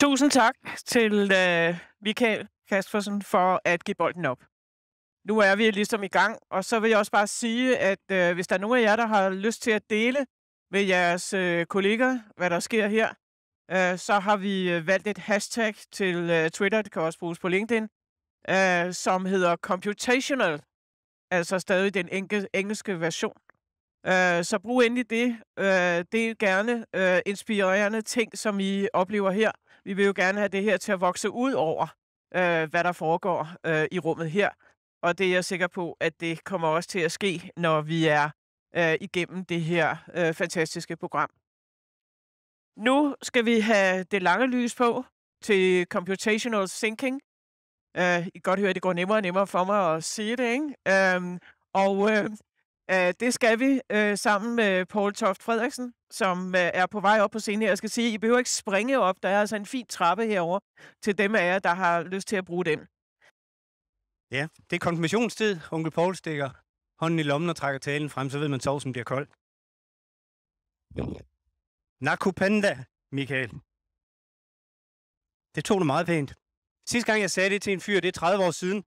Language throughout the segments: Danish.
Tusind tak til øh, Michael Kaspersen for at give bolden op. Nu er vi ligesom i gang, og så vil jeg også bare sige, at øh, hvis der er nogen af jer, der har lyst til at dele med jeres øh, kolleger, hvad der sker her, øh, så har vi øh, valgt et hashtag til øh, Twitter, det kan også bruges på LinkedIn, øh, som hedder Computational, altså stadig den enke, engelske version. Øh, så brug endelig det. Øh, del gerne øh, inspirerende ting, som I oplever her vi vil jo gerne have det her til at vokse ud over, øh, hvad der foregår øh, i rummet her. Og det er jeg sikker på, at det kommer også til at ske, når vi er øh, igennem det her øh, fantastiske program. Nu skal vi have det lange lys på til computational thinking. Øh, I kan godt høre, at det går nemmere og nemmere for mig at sige det, ikke? Øh, og øh, Øh, det skal vi øh, sammen med Paul Toft Frederiksen, som øh, er på vej op på scenen. Jeg skal sige, at I behøver ikke springe op. Der er altså en fin trappe herover til dem af jer, der har lyst til at bruge den. Ja, det er konfirmationstid. Onkel Paul stikker hånden i lommen og trækker talen frem, så ved man, at som bliver kold. Nakupanda, Michael. Det tog du meget pænt. Sidste gang, jeg sagde det til en fyr, det er 30 år siden,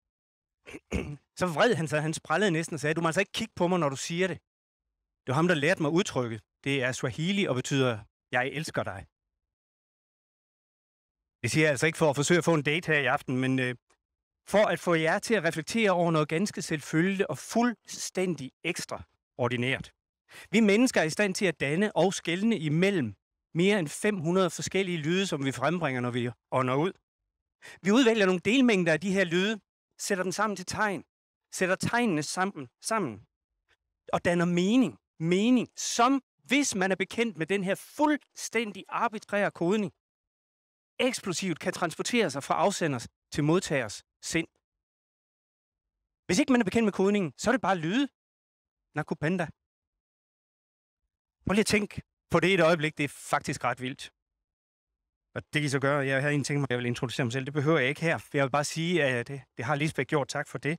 så vred han sig, han sprællede næsten og sagde, du må altså ikke kigge på mig, når du siger det. Det var ham, der lærte mig udtrykket. Det er Swahili og betyder, jeg elsker dig. Det siger jeg altså ikke for at forsøge at få en date her i aften, men øh, for at få jer til at reflektere over noget ganske selvfølgeligt og fuldstændig ekstraordinært. Vi mennesker er i stand til at danne og skældne imellem mere end 500 forskellige lyde, som vi frembringer, når vi ånder ud. Vi udvælger nogle delmængder af de her lyde, sætter dem sammen til tegn, sætter tegnene sammen, sammen og danner mening. Mening, som hvis man er bekendt med den her fuldstændig arbitrære kodning, eksplosivt kan transportere sig fra afsenders til modtagers sind. Hvis ikke man er bekendt med kodningen, så er det bare lyde. Nakupanda. Prøv lige at tænke på det et øjeblik. Det er faktisk ret vildt. Og det kan I så gøre. Jeg havde en ting, jeg vil introducere mig selv. Det behøver jeg ikke her. Jeg vil bare sige, at det, øh, det har Lisbeth gjort. Tak for det.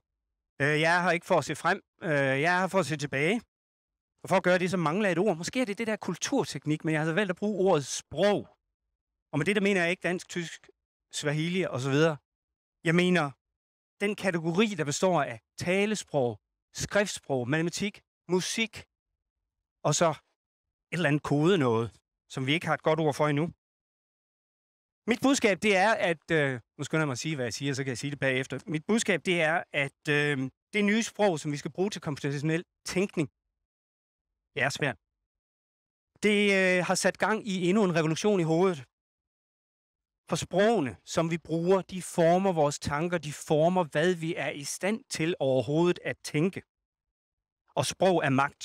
Øh, jeg har ikke for at se frem. Øh, jeg har for at se tilbage. Og for at gøre det, så mangler jeg et ord. Måske er det det der kulturteknik, men jeg har valgt at bruge ordet sprog. Og med det, der mener jeg ikke dansk, tysk, swahili og så videre. Jeg mener den kategori, der består af talesprog, skriftsprog, matematik, musik og så et eller andet kode noget, som vi ikke har et godt ord for endnu. Mit budskab, det er, at... Øh, nu skal jeg mig at sige, hvad jeg siger, så kan jeg sige det bagefter. Mit budskab, det er, at øh, det nye sprog, som vi skal bruge til komputationel tænkning, det er svært. Det øh, har sat gang i endnu en revolution i hovedet. For sprogene, som vi bruger, de former vores tanker, de former, hvad vi er i stand til overhovedet at tænke. Og sprog er magt.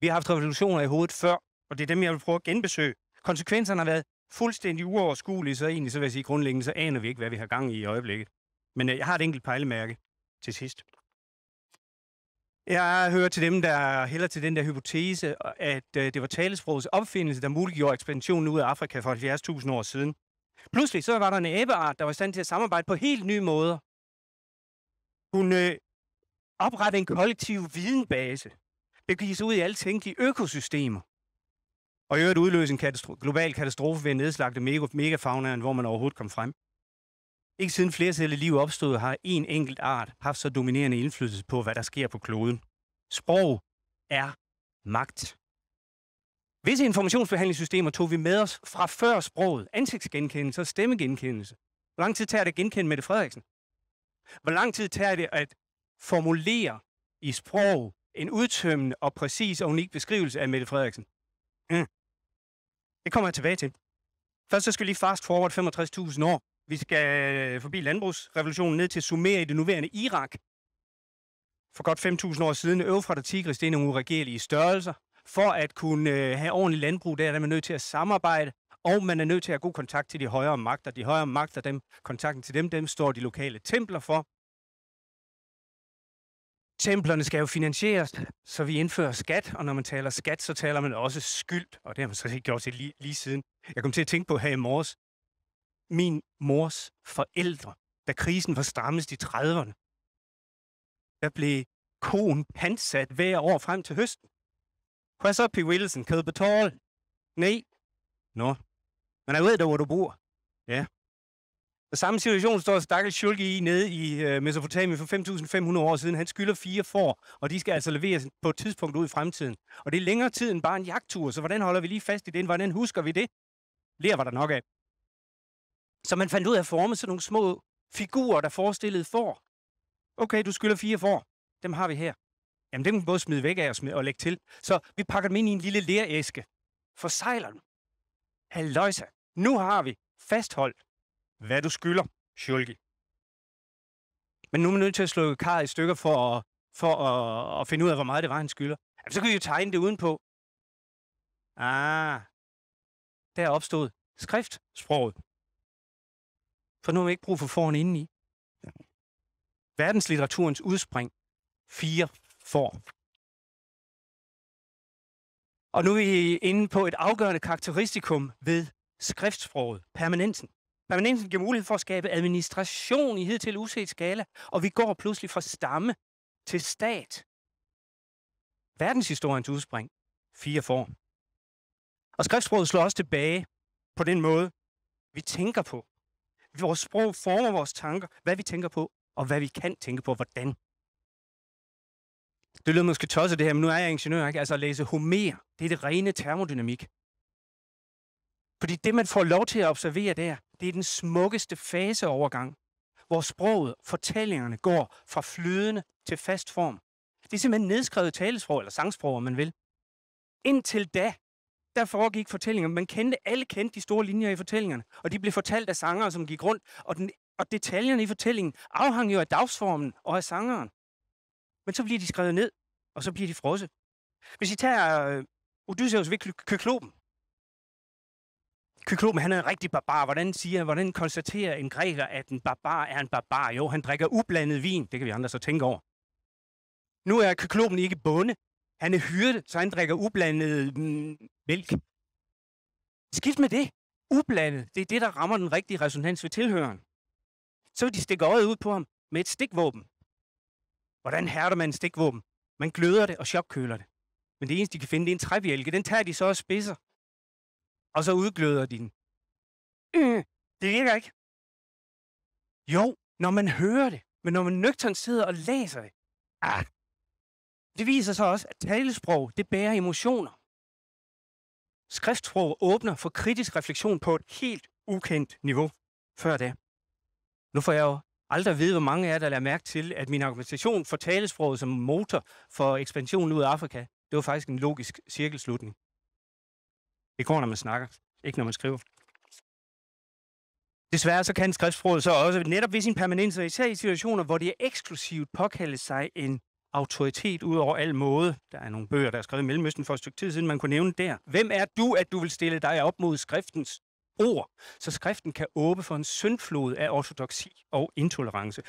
Vi har haft revolutioner i hovedet før, og det er dem, jeg vil prøve at genbesøge. Konsekvenserne har været fuldstændig uoverskuelige, så egentlig, så vil jeg sige, grundlæggende, så aner vi ikke, hvad vi har gang i i øjeblikket. Men øh, jeg har et enkelt pejlemærke til sidst. Jeg hører til dem, der hælder til den der hypotese, at øh, det var talesprogets opfindelse, der muliggjorde ekspansionen ud af Afrika for 70.000 år siden. Pludselig så var der en æbeart, der var i stand til at samarbejde på helt nye måder. Hun øh, oprette en kollektiv videnbase, begive sig ud i alle tænkelige økosystemer, og i øvrigt udløse en katastro- global katastrofe ved at nedslagte megafaunaen, hvor man overhovedet kom frem. Ikke siden flercellet liv opstod, har en enkelt art haft så dominerende indflydelse på, hvad der sker på kloden. Sprog er magt. Visse informationsbehandlingssystemer tog vi med os fra før sproget, ansigtsgenkendelse og stemmegenkendelse. Hvor lang tid tager det at genkende Mette Frederiksen? Hvor lang tid tager det at formulere i sprog en udtømmende og præcis og unik beskrivelse af Mette Frederiksen? Mm. Det kommer jeg tilbage til. Først så skal vi lige fast forward 65.000 år. Vi skal øh, forbi landbrugsrevolutionen ned til Sumer i det nuværende Irak. For godt 5.000 år siden, Øvfrat og Tigris, det er nogle uregerlige størrelser. For at kunne øh, have ordentlig landbrug, der er man nødt til at samarbejde, og man er nødt til at have god kontakt til de højere magter. De højere magter, dem, kontakten til dem, dem står de lokale templer for. Templerne skal jo finansieres, så vi indfører skat, og når man taler skat, så taler man også skyld, og det har man så ikke gjort til lige, lige siden. Jeg kom til at tænke på her i morges, min mors forældre, da krisen var strammest i 30'erne, der blev koen pansat hver år frem til høsten. Hvad så, P. Wilson? Kød betal? Nej. Nå. Men jeg ved da, hvor du bor. Ja. Og samme situation står stakkels Schulke i nede i øh, Mesopotamien for 5.500 år siden. Han skylder fire får, og de skal altså leveres på et tidspunkt ud i fremtiden. Og det er længere tid end bare en jagttur, så hvordan holder vi lige fast i det? Hvordan husker vi det? Lær var der nok af. Så man fandt ud af at forme sådan nogle små figurer, der forestillede får. Okay, du skylder fire får. Dem har vi her. Jamen, dem kan både smide væk af og, smide, og lægge til. Så vi pakker dem ind i en lille læreæske. Forsejler dem. Halløjsa. Nu har vi fastholdt hvad du skylder Schulgi. Men nu er man nødt til at slå Kar i stykker for, at, for at, at finde ud af, hvor meget det var, han skylder. Jamen, så kan vi jo tegne det udenpå. Ah, der opstod skriftsproget. For nu har vi ikke brug for foran indeni. Verdenslitteraturens udspring. Fire form. Og nu er vi inde på et afgørende karakteristikum ved skriftsproget, permanensen nemlig giver mulighed for at skabe administration i hidtil uset skala, og vi går pludselig fra stamme til stat. Verdenshistoriens udspring. Fire form. Og skriftsproget slår også tilbage på den måde, vi tænker på. Vores sprog former vores tanker, hvad vi tænker på, og hvad vi kan tænke på, hvordan. Det lyder måske tosset det her, men nu er jeg ingeniør, ikke? Altså at læse Homer, det er det rene termodynamik. Fordi det, man får lov til at observere der, det er den smukkeste faseovergang, hvor sproget, fortællingerne går fra flydende til fast form. Det er simpelthen nedskrevet talesprog, eller sangsprog, om man vil. Indtil da, der foregik fortællinger. Man kendte, alle kendte de store linjer i fortællingerne, og de blev fortalt af sangere, som gik rundt, og, den, og detaljerne i fortællingen afhang jo af dagsformen og af sangeren. Men så bliver de skrevet ned, og så bliver de frosset. Hvis I tager øh, Odysseus ved kyklopen, Kyklopen, han er en rigtig barbar. Hvordan siger, hvordan konstaterer en græker, at en barbar er en barbar? Jo, han drikker ublandet vin. Det kan vi andre så tænke over. Nu er kyklopen ikke bonde. Han er hyrde, så han drikker ublandet mm, mælk. Skift med det. Ublandet. Det er det, der rammer den rigtige resonans ved tilhøren. Så vil de stikke øjet ud på ham med et stikvåben. Hvordan hærder man et stikvåben? Man gløder det og chokkøler det. Men det eneste, de kan finde, det er en træbjælke. Den tager de så og spidser og så udgløder de Mm, det virker ikke. Jo, når man hører det, men når man nøgternt sidder og læser det, ah, det viser sig også, at talesprog, det bærer emotioner. Skriftsprog åbner for kritisk refleksion på et helt ukendt niveau før det. Nu får jeg jo aldrig at vide, hvor mange af jer, der lader mærke til, at min argumentation for talesproget som motor for ekspansionen ud af Afrika, det var faktisk en logisk cirkelslutning. Det går, når man snakker, ikke når man skriver. Desværre så kan skriftsproget så også netop ved sin permanens, og især i situationer, hvor det eksklusivt påkalde sig en autoritet ud over al måde. Der er nogle bøger, der er skrevet i Mellemøsten for et stykke tid siden, man kunne nævne der. Hvem er du, at du vil stille dig op mod skriftens ord, så skriften kan åbne for en syndflod af ortodoksi og intolerance?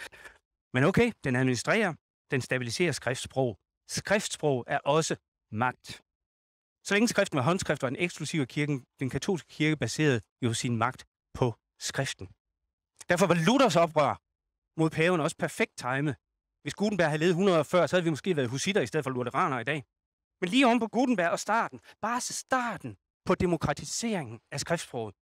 Men okay, den administrerer, den stabiliserer skriftsprog. Skriftsprog er også magt. Så længe skriften var håndskrift, var den eksklusive kirken, den katolske kirke, baseret jo sin magt på skriften. Derfor var Luthers oprør mod paven også perfekt timet. Hvis Gutenberg havde levet 100 år før, så havde vi måske været husitter i stedet for lutheraner i dag. Men lige om på Gutenberg og starten, bare starten på demokratiseringen af skriftsproget,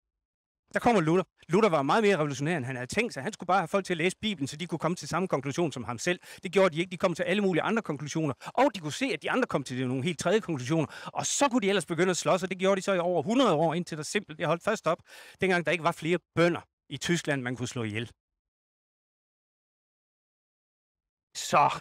der kommer Luther. Luther var meget mere revolutionær, end han havde tænkt sig. Han skulle bare have folk til at læse Bibelen, så de kunne komme til samme konklusion som ham selv. Det gjorde de ikke. De kom til alle mulige andre konklusioner. Og de kunne se, at de andre kom til nogle helt tredje konklusioner. Og så kunne de ellers begynde at slås, og det gjorde de så i over 100 år, indtil der simpelthen holdt fast op, dengang der ikke var flere bønder i Tyskland, man kunne slå ihjel. Så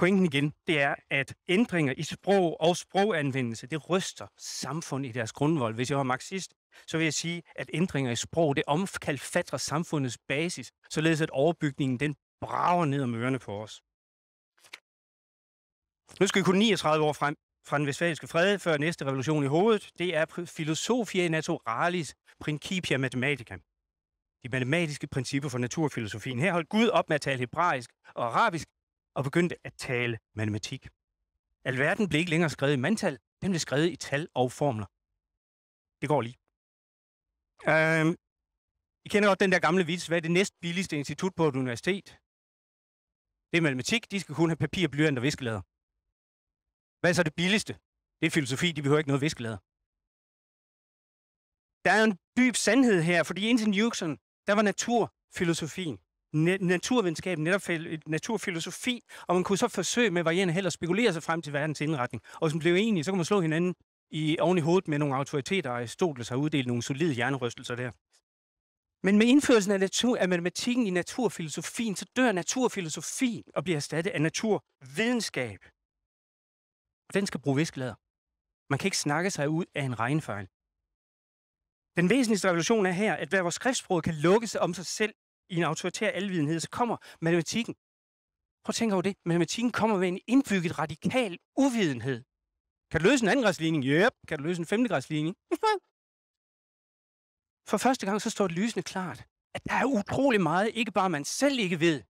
pointen igen, det er, at ændringer i sprog og sproganvendelse, det ryster samfundet i deres grundvold. Hvis jeg var marxist, så vil jeg sige, at ændringer i sprog, det omkalfatrer samfundets basis, således at overbygningen den brager ned om ørerne på os. Nu skal vi kun 39 år frem fra den vestfalske fred før næste revolution i hovedet. Det er Filosofia Naturalis Principia Mathematica. De matematiske principper for naturfilosofien. Her holdt Gud op med at tale hebraisk og arabisk og begyndte at tale matematik. Alverden blev ikke længere skrevet i mandtal, den blev skrevet i tal og formler. Det går lige. Øhm, I kender godt den der gamle vits, hvad er det næst billigste institut på et universitet? Det er matematik, de skal kun have papir, blyant og viskelader. Hvad er så det billigste? Det er filosofi, de behøver ikke noget viskelader. Der er en dyb sandhed her, fordi indtil Newton, der var naturfilosofien naturvidenskab, netop naturfilosofi, og man kunne så forsøge med varierende held at spekulere sig frem til verdens indretning. Og man blev enige, så kunne man slå hinanden i, oven i hovedet med nogle autoriteter, og Aristoteles har uddelt nogle solide hjernerystelser der. Men med indførelsen af, natur, af matematikken i naturfilosofien, så dør naturfilosofien og bliver erstattet af naturvidenskab. Og den skal bruge viskelader. Man kan ikke snakke sig ud af en regnfejl. Den væsentligste revolution er her, at hver vores skriftsprog kan lukke sig om sig selv i en autoritær alvidenhed, så kommer matematikken. Prøv at tænke over det. Matematikken kommer med en indbygget radikal uvidenhed. Kan du løse en andengradsligning? Yep. Kan du løse en femtegradsligning? For første gang så står det lysende klart, at der er utrolig meget, ikke bare man selv ikke ved,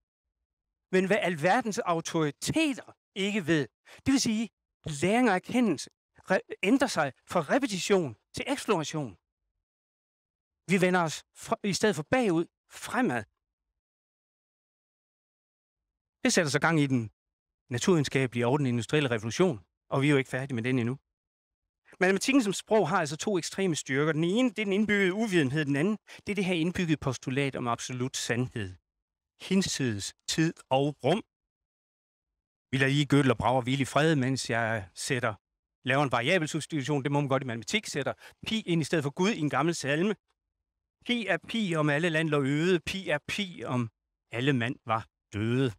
men hvad alverdens autoriteter ikke ved. Det vil sige, læring og erkendelse ændrer sig fra repetition til eksploration. Vi vender os fra, i stedet for bagud fremad. Det sætter sig gang i den naturvidenskabelige og den industrielle revolution, og vi er jo ikke færdige med den endnu. Matematikken som sprog har altså to ekstreme styrker. Den ene, det er den indbyggede uvidenhed. Den anden, det er det her indbyggede postulat om absolut sandhed. Hinsides tid og rum. Vi lader lige Gödel og Brager hvile i fred, mens jeg sætter, laver en variabel substitution. Det må man godt i matematik, sætter pi ind i stedet for Gud i en gammel salme. Pi er pi, om alle land lå øde. Pi er pi, om alle mand var døde.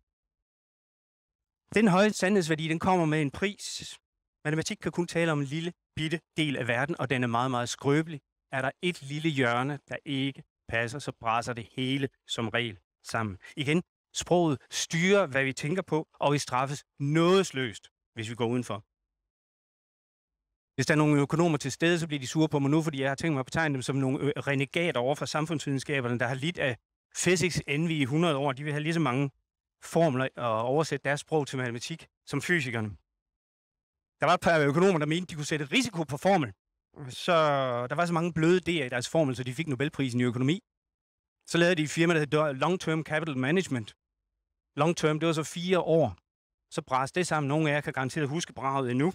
Den høje sandhedsværdi, den kommer med en pris. Matematik kan kun tale om en lille bitte del af verden, og den er meget, meget skrøbelig. Er der et lille hjørne, der ikke passer, så brænder det hele som regel sammen. Igen, sproget styrer, hvad vi tænker på, og vi straffes nådesløst, hvis vi går udenfor. Hvis der er nogle økonomer til stede, så bliver de sure på mig nu, fordi jeg har tænkt mig at betegne dem som nogle renegater over for samfundsvidenskaberne, der har lidt af physics envy i 100 år. De vil have lige så mange formler og oversætte deres sprog til matematik som fysikerne. Der var et par økonomer, der mente, de kunne sætte risiko på formel. Så der var så mange bløde idéer i deres formel, så de fik Nobelprisen i økonomi. Så lavede de et firma, der hedder Long Term Capital Management. Long Term, det var så fire år. Så bræs det sammen. Nogle af jer kan garanteret huske braget endnu.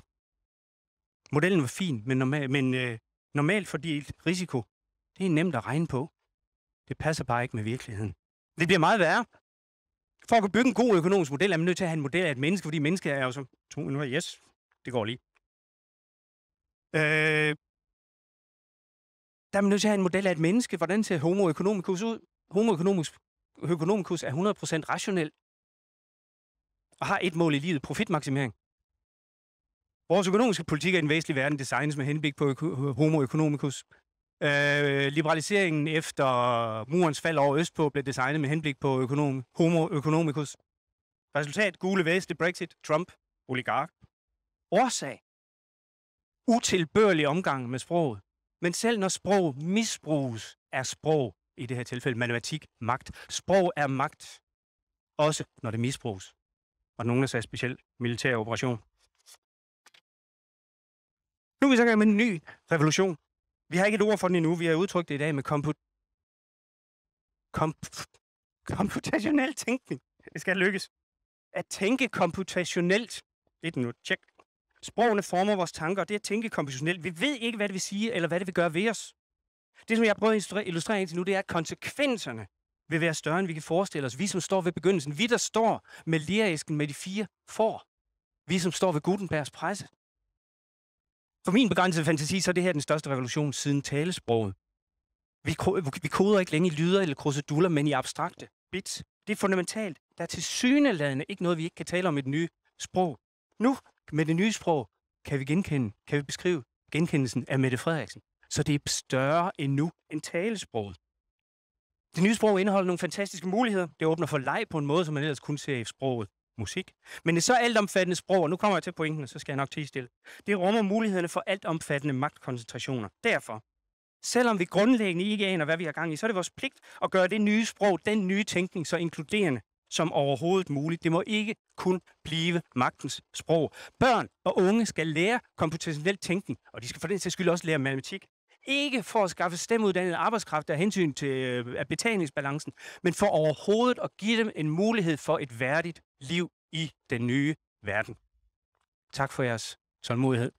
Modellen var fin, men, normal, men øh, normalt fordelt risiko, det er nemt at regne på. Det passer bare ikke med virkeligheden. Det bliver meget værre. For at kunne bygge en god økonomisk model, er man nødt til at have en model af et menneske, fordi mennesker er jo som to minutter, yes, det går lige. Øh, der er man nødt til at have en model af et menneske. Hvordan ser homo economicus ud? Homo economicus, økonomicus er 100% rationel og har et mål i livet, profitmaksimering. Vores økonomiske politik i en væsentlig verden designes med henblik på homo economicus. Øh, liberaliseringen efter murens fald over Østpå blev designet med henblik på økonom, homo economicus. Resultat, gule veste, Brexit, Trump, oligark. Årsag, utilbørlig omgang med sproget. Men selv når sprog misbruges, er sprog, i det her tilfælde matematik, magt. Sprog er magt, også når det misbruges. Og nogen har sagt specielt militær operation. Nu er vi så i gang med en ny revolution. Vi har ikke et ord for den endnu. Vi har udtrykt det i dag med kompu- komp- komputationel tænkning. Det skal lykkes. At tænke komputationelt. Et nu. Tjek. Sprogene former vores tanker, og det at tænke komputationelt. Vi ved ikke, hvad det vil sige, eller hvad det vil gøre ved os. Det, som jeg prøver at illustrere indtil nu, det er, at konsekvenserne vil være større, end vi kan forestille os. Vi, som står ved begyndelsen. Vi, der står med lirisken med de fire får. Vi, som står ved Gutenbergs presse. For min begrænsede fantasi, så er det her den største revolution siden talesproget. Vi, ko- vi koder ikke længere i lyder eller kruseduller, men i abstrakte bits. Det er fundamentalt. Der er til syneladende ikke noget, vi ikke kan tale om i det nye sprog. Nu, med det nye sprog, kan vi genkende, kan vi beskrive genkendelsen af Mette Frederiksen. Så det er større endnu end talesproget. Det nye sprog indeholder nogle fantastiske muligheder. Det åbner for leg på en måde, som man ellers kun ser i sproget musik. Men et så altomfattende sprog, og nu kommer jeg til pointen, og så skal jeg nok tilstille. det rummer mulighederne for altomfattende magtkoncentrationer. Derfor, selvom vi grundlæggende ikke aner, hvad vi har gang i, så er det vores pligt at gøre det nye sprog, den nye tænkning, så inkluderende som overhovedet muligt. Det må ikke kun blive magtens sprog. Børn og unge skal lære komputationel tænkning, og de skal for den sags skyld også lære matematik, ikke for at skaffe stemmeuddannet arbejdskraft af hensyn til øh, af betalingsbalancen, men for overhovedet at give dem en mulighed for et værdigt liv i den nye verden. Tak for jeres tålmodighed.